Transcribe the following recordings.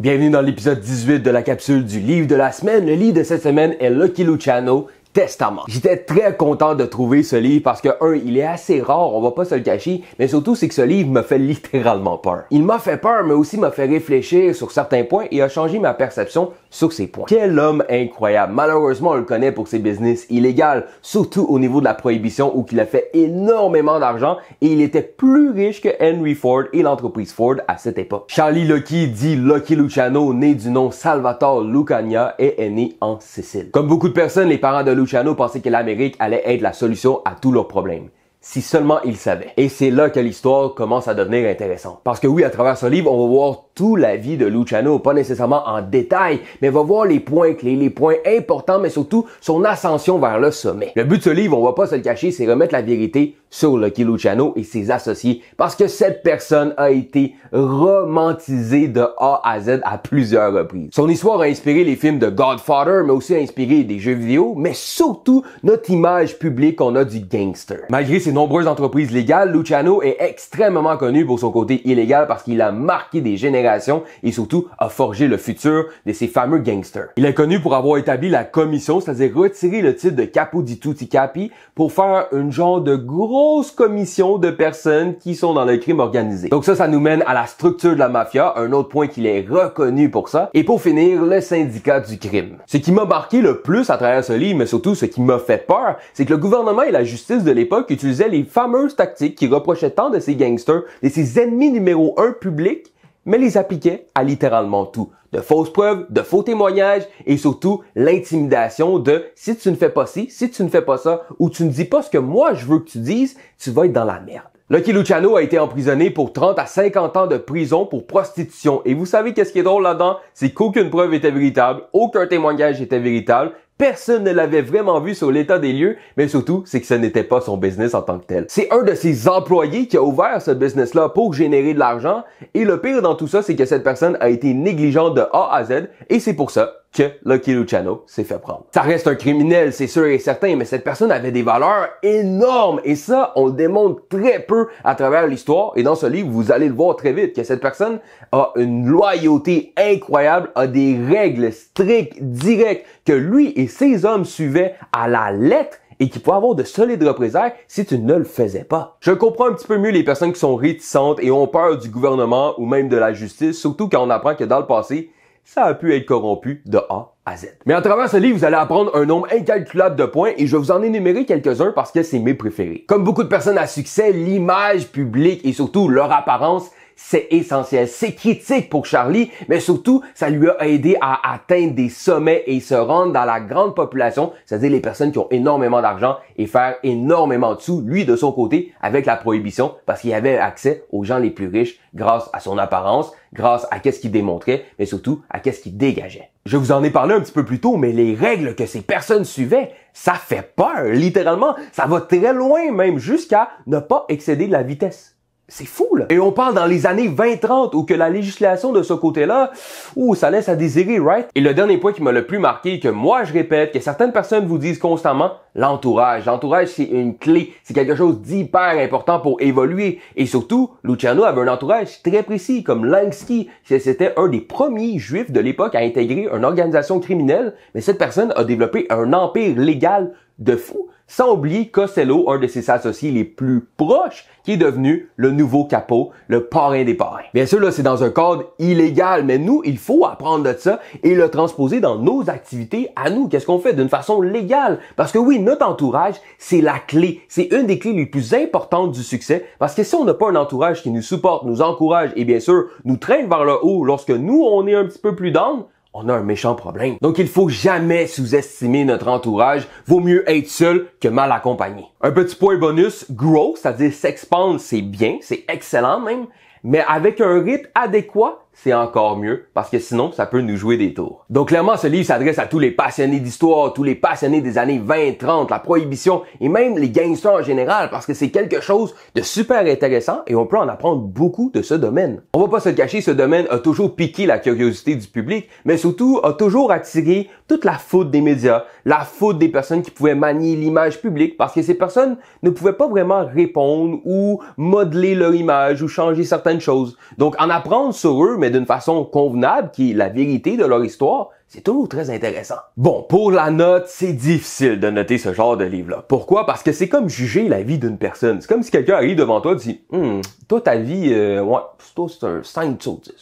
Bienvenue dans l'épisode 18 de la capsule du livre de la semaine. Le livre de cette semaine est Lucky Luciano Testament. J'étais très content de trouver ce livre parce que, un, il est assez rare, on va pas se le cacher, mais surtout c'est que ce livre me fait littéralement peur. Il m'a fait peur, mais aussi m'a fait réfléchir sur certains points et a changé ma perception sur ces points. Quel homme incroyable. Malheureusement, on le connaît pour ses business illégales, surtout au niveau de la prohibition où il a fait énormément d'argent et il était plus riche que Henry Ford et l'entreprise Ford à cette époque. Charlie Lucky, dit Lucky Luciano, né du nom Salvatore Lucania, et est né en Sicile. Comme beaucoup de personnes, les parents de Luciano pensait que l'Amérique allait être la solution à tous leurs problèmes. Si seulement il savait. Et c'est là que l'histoire commence à devenir intéressante. Parce que oui, à travers ce livre, on va voir toute la vie de Luciano, pas nécessairement en détail, mais on va voir les points clés, les points importants, mais surtout son ascension vers le sommet. Le but de ce livre, on va pas se le cacher, c'est remettre la vérité sur Lucky Luciano et ses associés parce que cette personne a été romantisée de A à Z à plusieurs reprises. Son histoire a inspiré les films de Godfather, mais aussi a inspiré des jeux vidéo, mais surtout notre image publique qu'on a du gangster. Malgré ses nombreuses entreprises légales, Luciano est extrêmement connu pour son côté illégal parce qu'il a marqué des générations et surtout a forgé le futur de ces fameux gangsters. Il est connu pour avoir établi la commission, c'est-à-dire retirer le titre de capo di tutti Capi pour faire une genre de gros grosse commission de personnes qui sont dans le crime organisé. Donc ça, ça nous mène à la structure de la mafia, un autre point qu'il est reconnu pour ça. Et pour finir, le syndicat du crime. Ce qui m'a marqué le plus à travers ce livre, mais surtout ce qui m'a fait peur, c'est que le gouvernement et la justice de l'époque utilisaient les fameuses tactiques qui reprochaient tant de ces gangsters, de ces ennemis numéro un public mais les appliquait à littéralement tout. De fausses preuves, de faux témoignages et surtout l'intimidation de si tu ne fais pas ci, si tu ne fais pas ça ou tu ne dis pas ce que moi je veux que tu dises, tu vas être dans la merde. Lucky Luciano a été emprisonné pour 30 à 50 ans de prison pour prostitution. Et vous savez qu'est-ce qui est drôle là-dedans? C'est qu'aucune preuve était véritable, aucun témoignage était véritable, Personne ne l'avait vraiment vu sur l'état des lieux, mais surtout, c'est que ce n'était pas son business en tant que tel. C'est un de ses employés qui a ouvert ce business-là pour générer de l'argent, et le pire dans tout ça, c'est que cette personne a été négligente de A à Z, et c'est pour ça que Lucky Luciano s'est fait prendre. Ça reste un criminel, c'est sûr et certain, mais cette personne avait des valeurs énormes et ça, on le démontre très peu à travers l'histoire et dans ce livre, vous allez le voir très vite que cette personne a une loyauté incroyable, a des règles strictes, directes, que lui et ses hommes suivaient à la lettre et qui pouvait avoir de solides représailles si tu ne le faisais pas. Je comprends un petit peu mieux les personnes qui sont réticentes et ont peur du gouvernement ou même de la justice, surtout quand on apprend que dans le passé, ça a pu être corrompu de A à Z. Mais à travers ce livre, vous allez apprendre un nombre incalculable de points et je vais vous en énumérer quelques-uns parce que c'est mes préférés. Comme beaucoup de personnes à succès, l'image publique et surtout leur apparence c'est essentiel. C'est critique pour Charlie, mais surtout, ça lui a aidé à atteindre des sommets et se rendre dans la grande population, c'est-à-dire les personnes qui ont énormément d'argent et faire énormément de sous, lui de son côté, avec la prohibition, parce qu'il avait accès aux gens les plus riches grâce à son apparence, grâce à qu'est-ce qu'il démontrait, mais surtout à qu'est-ce qu'il dégageait. Je vous en ai parlé un petit peu plus tôt, mais les règles que ces personnes suivaient, ça fait peur, littéralement. Ça va très loin même jusqu'à ne pas excéder de la vitesse. C'est fou, là. Et on parle dans les années 20-30 où que la législation de ce côté-là, ouh, ça laisse à désirer, right? Et le dernier point qui m'a le plus marqué, que moi je répète, que certaines personnes vous disent constamment, l'entourage. L'entourage, c'est une clé. C'est quelque chose d'hyper important pour évoluer. Et surtout, Luciano avait un entourage très précis, comme Lansky. C'était un des premiers juifs de l'époque à intégrer une organisation criminelle. Mais cette personne a développé un empire légal de fou. Sans oublier Costello, un de ses associés les plus proches, qui est devenu le nouveau capot, le parrain des parrains. Bien sûr, là, c'est dans un cadre illégal, mais nous, il faut apprendre de ça et le transposer dans nos activités à nous. Qu'est-ce qu'on fait d'une façon légale? Parce que oui, notre entourage, c'est la clé. C'est une des clés les plus importantes du succès. Parce que si on n'a pas un entourage qui nous supporte, nous encourage et bien sûr, nous traîne vers le haut lorsque nous, on est un petit peu plus down, on a un méchant problème. Donc il faut jamais sous-estimer notre entourage. Vaut mieux être seul que mal accompagné. Un petit point bonus, grow, c'est-à-dire s'expandre, c'est bien, c'est excellent même, mais avec un rythme adéquat c'est encore mieux parce que sinon, ça peut nous jouer des tours. Donc clairement, ce livre s'adresse à tous les passionnés d'histoire, tous les passionnés des années 20, 30, la prohibition et même les gangsters en général parce que c'est quelque chose de super intéressant et on peut en apprendre beaucoup de ce domaine. On va pas se le cacher, ce domaine a toujours piqué la curiosité du public, mais surtout a toujours attiré toute la faute des médias, la faute des personnes qui pouvaient manier l'image publique parce que ces personnes ne pouvaient pas vraiment répondre ou modeler leur image ou changer certaines choses. Donc en apprendre sur eux, mais d'une façon convenable, qui est la vérité de leur histoire, c'est toujours très intéressant. Bon, pour la note, c'est difficile de noter ce genre de livre-là. Pourquoi? Parce que c'est comme juger la vie d'une personne. C'est comme si quelqu'un arrive devant toi et dit hum, toi ta vie, euh, ouais, c'est un 5 sur 10.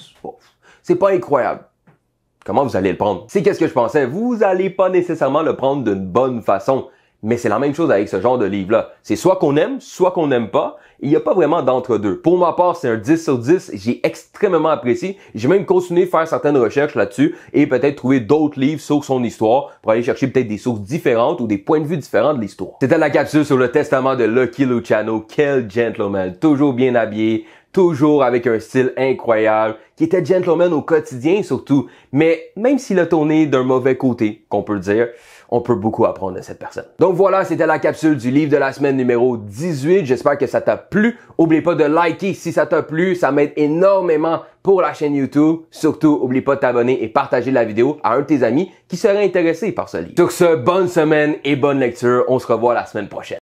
c'est pas incroyable. » Comment vous allez le prendre? C'est qu'est-ce que je pensais. Vous allez pas nécessairement le prendre d'une bonne façon. Mais c'est la même chose avec ce genre de livre-là. C'est soit qu'on aime, soit qu'on n'aime pas. Il n'y a pas vraiment d'entre-deux. Pour ma part, c'est un 10 sur 10. J'ai extrêmement apprécié. J'ai même continué de faire certaines recherches là-dessus et peut-être trouver d'autres livres sur son histoire pour aller chercher peut-être des sources différentes ou des points de vue différents de l'histoire. C'était la capsule sur le testament de Lucky Luciano. Quel gentleman. Toujours bien habillé, toujours avec un style incroyable, qui était gentleman au quotidien surtout, mais même s'il a tourné d'un mauvais côté, qu'on peut dire, on peut beaucoup apprendre de cette personne. Donc voilà, c'était la capsule du livre de la semaine numéro 18. J'espère que ça t'a plu. Oublie pas de liker si ça t'a plu. Ça m'aide énormément pour la chaîne YouTube. Surtout, oublie pas de t'abonner et partager la vidéo à un de tes amis qui serait intéressé par ce livre. Sur ce, bonne semaine et bonne lecture. On se revoit la semaine prochaine.